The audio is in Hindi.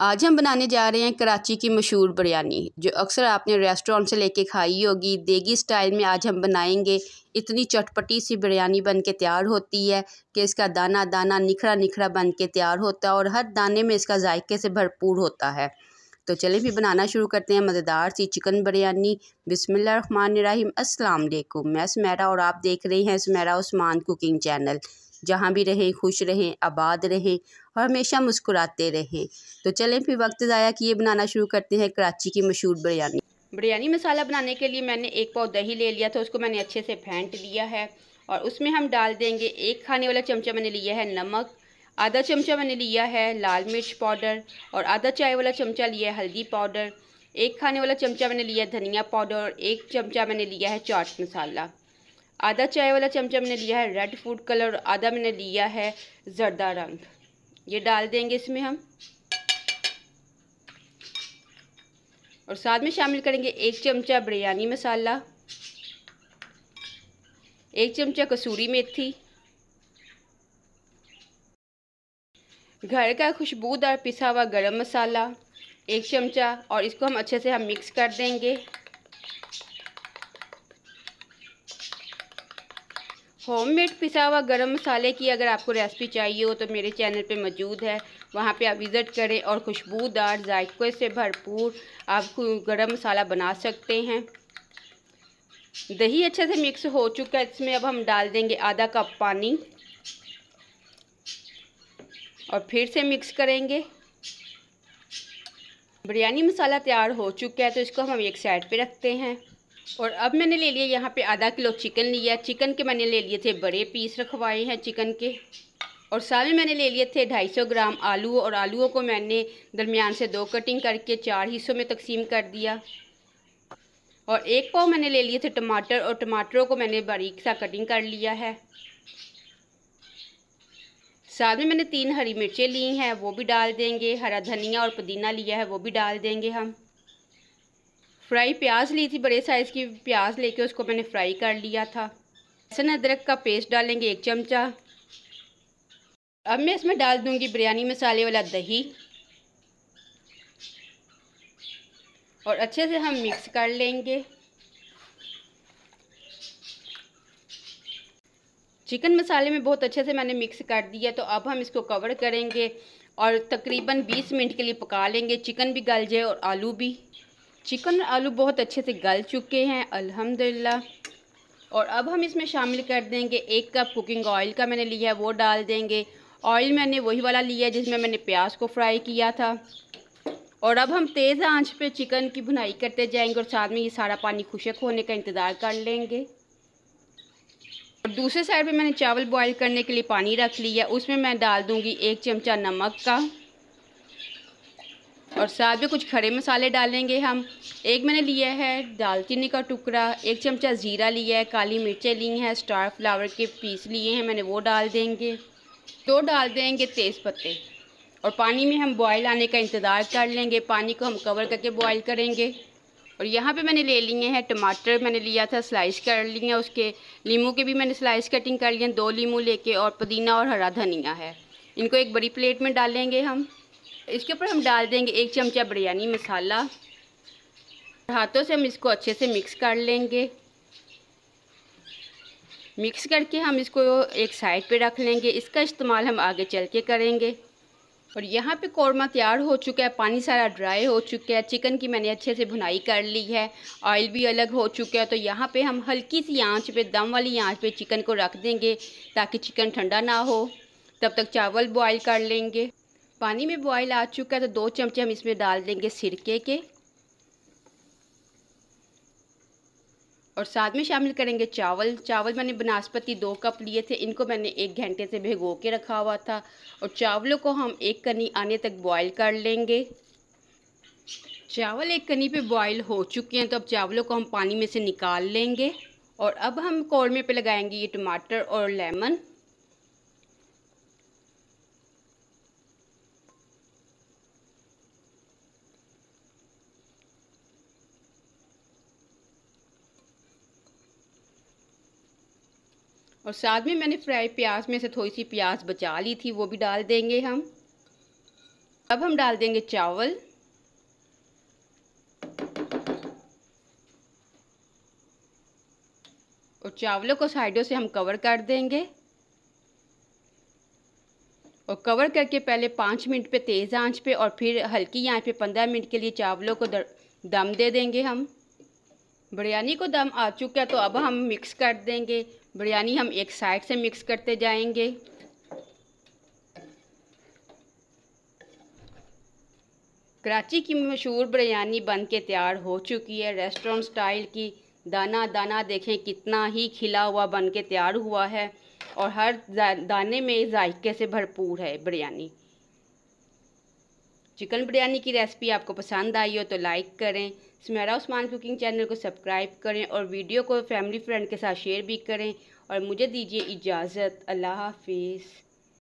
आज हम बनाने जा रहे हैं कराची की मशहूर बिरयानी जो अक्सर आपने रेस्टोरेंट से लेके खाई होगी देगी स्टाइल में आज हम बनाएंगे इतनी चटपटी सी बिरयानी बन के तैयार होती है कि इसका दाना दाना निखरा निखरा बन के तैयार होता है और हर दाने में इसका जायके से भरपूर होता है तो चलें भी बनाना शुरू करते हैं मज़ेदार सी चिकन बिरयानी बिसमिल्लर रहीम अस्सलाम वालेकुम मैं सुमेरा और आप देख रहे हैं सुमैरा उस्मान कुकिंग चैनल जहाँ भी रहें खुश रहें आबाद रहें और हमेशा मुस्कुराते रहें तो चलें फिर वक्त ज़ाया किए बनाना शुरू करते हैं कराची की मशहूर बिरयानी बिरयानी मसाला बनाने के लिए मैंने एक पाव दही ले लिया था उसको मैंने अच्छे से फेंट लिया है और उसमें हम डाल देंगे एक खाने वाला चमचा मैंने लिया है नमक आधा चमचा मैंने लिया है लाल मिर्च पाउडर और आधा चाय वाला चमचा लिया है हल्दी पाउडर एक खाने वाला चमचा मैंने लिया है धनिया पाउडर और एक चमचा मैंने लिया है चाट मसाला आधा चाय वाला चमचा मैंने लिया है रेड फूड कलर और आधा मैंने लिया है जर्दा रंग ये डाल देंगे इसमें हम और साथ में शामिल करेंगे एक चमचा बिरयानी मसाला एक चमचा कसूरी मेथी घर का खुशबूदार पिसा हुआ गरम मसाला एक चमचा और इसको हम अच्छे से हम मिक्स कर देंगे होममेड पिसा हुआ गरम मसाले की अगर आपको रेसिपी चाहिए हो तो मेरे चैनल पे मौजूद है वहाँ पे आप विज़िट करें और खुशबूदार जायके से भरपूर आप गरम मसाला बना सकते हैं दही अच्छे से मिक्स हो चुका है इसमें अब हम डाल देंगे आधा कप पानी और फिर से मिक्स करेंगे बिरयानी मसाला तैयार हो चुका है तो इसको हम एक साइड पे रखते हैं और अब मैंने ले लिया यहाँ पे आधा किलो चिकन लिया चिकन के मैंने ले लिए थे बड़े पीस रखवाए हैं चिकन के और सारे मैंने ले लिए थे 250 ग्राम आलू और आलूओं को मैंने दरमियान से दो कटिंग करके चार हिस्सों में तकसीम कर दिया और एक पाव मैंने ले लिए थे टमाटर और टमाटरों को मैंने बारीक सा कटिंग कर लिया है साथ में मैंने तीन हरी मिर्चें ली हैं वो भी डाल देंगे हरा धनिया और पुदीना लिया है वो भी डाल देंगे हम फ्राई प्याज ली थी बड़े साइज़ की प्याज लेके उसको मैंने फ्राई कर लिया था लहसुन अदरक का पेस्ट डालेंगे एक चमचा अब मैं इसमें डाल दूंगी बिरयानी मसाले वाला दही और अच्छे से हम मिक्स कर लेंगे चिकन मसाले में बहुत अच्छे से मैंने मिक्स कर दिया तो अब हम इसको कवर करेंगे और तकरीबन 20 मिनट के लिए पका लेंगे चिकन भी गल जाए और आलू भी चिकन आलू बहुत अच्छे से गल चुके हैं अल्हम्दुलिल्लाह और अब हम इसमें शामिल कर देंगे एक कप कुकिंग ऑयल का मैंने लिया है वो डाल देंगे ऑयल मैंने वही वाला लिया है जिसमें मैंने प्याज को फ्राई किया था और अब हम तेज़ आंच पे चिकन की भुनाई करते जाएंगे और साथ में ये सारा पानी खुशक होने का इंतज़ार कर लेंगे और दूसरे साइड पे मैंने चावल बॉईल करने के लिए पानी रख लिया उसमें मैं डाल दूँगी एक चमचा नमक का और साथ में कुछ खड़े मसाले डालेंगे हम एक मैंने लिया है दालचीनी का टुकड़ा एक चमचा ज़ीरा लिया है काली मिर्चें ली हैं स्टार फ्लावर के पीस लिए हैं मैंने वो डाल देंगे दो डाल देंगे तेज़ पत्ते और पानी में हम बॉयल आने का इंतज़ार कर लेंगे पानी को हम कवर करके बॉयल करेंगे और यहाँ पे मैंने ले लिए हैं टमाटर मैंने लिया था स्लाइस कर लिए उसके लीमू के भी मैंने स्लाइस कटिंग कर लिए दो लीमू लेके और पुदीना और हरा धनिया है इनको एक बड़ी प्लेट में डालेंगे हम इसके ऊपर हम डाल देंगे एक चमचा बिरयानी मसाला हाथों से हम इसको अच्छे से मिक्स कर लेंगे मिक्स करके हम इसको एक साइड पे रख लेंगे इसका इस्तेमाल हम आगे चल के करेंगे और यहाँ पे कौरमा तैयार हो चुका है पानी सारा ड्राई हो चुका है चिकन की मैंने अच्छे से भुनाई कर ली है ऑयल भी अलग हो चुका है तो यहाँ पे हम हल्की सी आंच पे दम वाली आंच पे चिकन को रख देंगे ताकि चिकन ठंडा ना हो तब तक चावल बॉयल कर लेंगे पानी में बॉयल आ चुका है तो दो चमचे हम इसमें डाल देंगे सिरके के और साथ में शामिल करेंगे चावल चावल मैंने बनास्पति दो कप लिए थे इनको मैंने एक घंटे से भिगो के रखा हुआ था और चावलों को हम एक कनी आने तक बॉईल कर लेंगे चावल एक कनी पे बॉईल हो चुके हैं तो अब चावलों को हम पानी में से निकाल लेंगे और अब हम कौरमे पे लगाएंगे ये टमाटर और लेमन और साथ में मैंने फ्राई प्याज में से थोड़ी सी प्याज बचा ली थी वो भी डाल देंगे हम अब हम डाल देंगे चावल और चावलों को साइडों से हम कवर कर देंगे और कवर करके पहले पाँच मिनट पे तेज़ आंच पे और फिर हल्की आंच पे पंद्रह मिनट के लिए चावलों को दम दे देंगे हम बिरयानी को दम आ चुका है तो अब हम मिक्स कर देंगे बिरयानी हम एक साइड से मिक्स करते जाएंगे कराची की मशहूर बिरयानी बन के तैयार हो चुकी है रेस्टोरेंट स्टाइल की दाना दाना देखें कितना ही खिला हुआ बन के तैयार हुआ है और हर दाने में जायके से भरपूर है बिरयानी चिकन बिरयानी की रेसिपी आपको पसंद आई हो तो लाइक करें सुमेरा उस्मान कुकिंग चैनल को सब्सक्राइब करें और वीडियो को फैमिली फ्रेंड के साथ शेयर भी करें और मुझे दीजिए इजाज़त अल्लाह हाफिज़